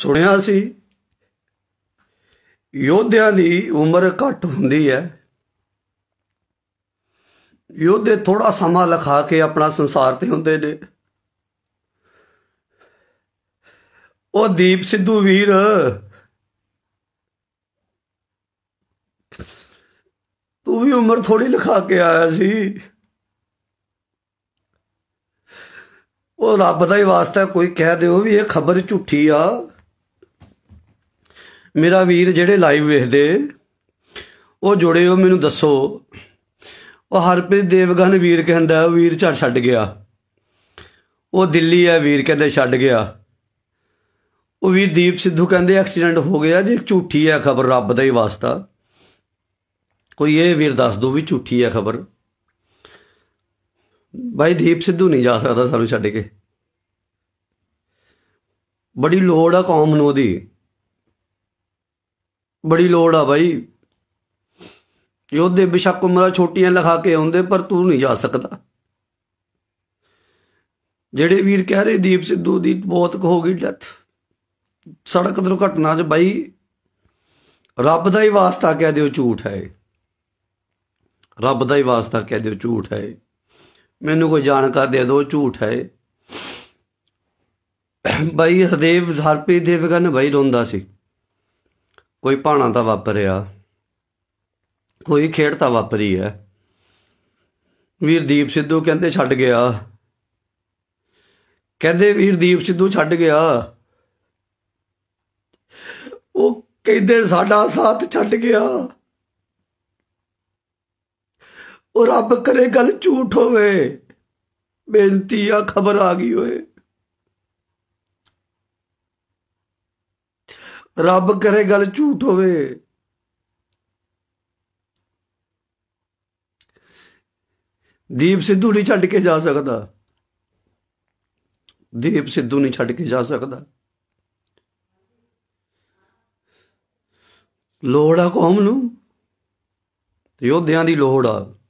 ਸੁਣਿਆ ਸੀ ਯੋਧਿਆਂ ਦੀ ਉਮਰ ਘੱਟ ਹੁੰਦੀ ਹੈ ਯੋਧੇ ਥੋੜਾ ਸਮਾਂ ਲਖਾ ਕੇ ਆਪਣਾ ਸੰਸਾਰ ਤੇ ਹੁੰਦੇ ਨੇ ਉਹ ਦੀਪ ਸਿੱਧੂ ਵੀਰ ਤੂੰ ਵੀ ਉਮਰ ਥੋੜੀ ਲਖਾ ਕੇ ਆਇਆ ਸੀ ਉਹ ਰੱਬ ਦਾ ਹੀ ਵਾਸਤਾ ਕੋਈ ਕਹਿ ਦਿਓ ਵੀ ਇਹ ਖਬਰ ਝੂਠੀ ਆ ਮੇਰਾ ਵੀਰ ਜਿਹੜੇ ਲਾਈਵ ਵੇਖਦੇ ਉਹ ਜੁੜਿਓ ਮੈਨੂੰ ਦੱਸੋ ਉਹ ਹਰਪ੍ਰੀਤ ਦੇਵਗਨ ਵੀਰ ਕਹਿੰਦਾ ਵੀਰ ਛੱਡ ਛੱਡ ਗਿਆ ਉਹ ਦਿੱਲੀ ਆ ਵੀਰ ਕਹਿੰਦੇ ਛੱਡ ਗਿਆ ਉਹ ਵੀ ਦੀਪ ਸਿੱਧੂ ਕਹਿੰਦੇ ਐਕਸੀਡੈਂਟ ਹੋ ਗਿਆ ਜੀ ਝੂਠੀ ਆ ਖਬਰ ਰੱਬ ਦਾ ਹੀ ਵਾਸਤਾ ਕੋਈ ਇਹ ਵੀਰ ਦੱਸ ਦੋ ਵੀ ਝੂਠੀ ਆ ਖਬਰ ਭਾਈ ਦੀਪ ਸਿੱਧੂ ਨਹੀਂ ਜਾ ਸਕਦਾ ਸਾਨੂੰ ਛੱਡ ਕੇ ਬੜੀ ਲੋੜ ਆ ਕੌਮ ਨੂੰ ਉਹਦੀ ਬੜੀ ਲੋੜ ਆ ਬਾਈ ਯੋਧੇ ਬਿਸ਼ੱਕ ਉਮਰਾਂ ਛੋਟੀਆਂ ਲਖਾ ਕੇ ਆਉਂਦੇ ਪਰ ਤੂੰ ਨਹੀਂ ਜਾ ਸਕਦਾ ਜਿਹੜੇ ਵੀਰ ਕਹਿ ਰਹੇ ਦੀਪ ਸਿੱਧੂ ਦੀ ਬਹੁਤ ਹੋ ਗਈ ਡੈਥ ਸੜਕ ਦੁਰਘਟਨਾ 'ਚ ਬਾਈ ਰੱਬ ਦਾ ਹੀ ਵਾਸਤਾ ਕਹਿ ਦਿਓ ਝੂਠ ਹੈ ਰੱਬ ਦਾ ਹੀ ਵਾਸਤਾ ਕਹਿ ਦਿਓ ਝੂਠ ਹੈ ਮੈਨੂੰ ਕੋਈ ਜਾਣਕਾਰ ਦੇ ਦਿਓ ਝੂਠ ਹੈ ਬਾਈ ਹਰਦੇਵ ਹਰਪ੍ਰੀਤ ਦੇਵਗਨ ਬਾਈ ਰੋਂਦਾ ਸੀ ਕੋਈ ਭਾਣਾ ਤਾਂ ਵਾਪਰਿਆ ਕੋਈ ਖੇਡ ਤਾਂ ਵਾਪਰੀ ਹੈ ਵੀਰਦੀਪ ਸਿੱਧੂ ਕਹਿੰਦੇ ਛੱਡ ਗਿਆ ਕਹਿੰਦੇ ਵੀਰਦੀਪ ਸਿੱਧੂ ਛੱਡ ਗਿਆ ਉਹ ਕਹਿੰਦੇ ਸਾਡਾ ਸਾਥ ਛੱਡ ਗਿਆ ਉਹ ਰੱਬ ਕਰੇ ਗੱਲ ਝੂਠ ਹੋਵੇ ਬੇਨਤੀ ਆ ਖਬਰ ਆ ਗਈ ਓਏ ਰੱਬ ਕਰੇ ਗੱਲ ਝੂਠ ਹੋਵੇ ਦੀਪ ਸਿੱਧੂ ਨਹੀਂ ਛੱਡ ਕੇ ਜਾ ਸਕਦਾ ਦੀਪ ਸਿੱਧੂ ਨਹੀਂ ਛੱਡ ਕੇ ਜਾ ਸਕਦਾ ਲੋੜ ਆ ਕੌਮ ਨੂੰ ਯੋਧਿਆਂ ਦੀ ਲੋੜ ਆ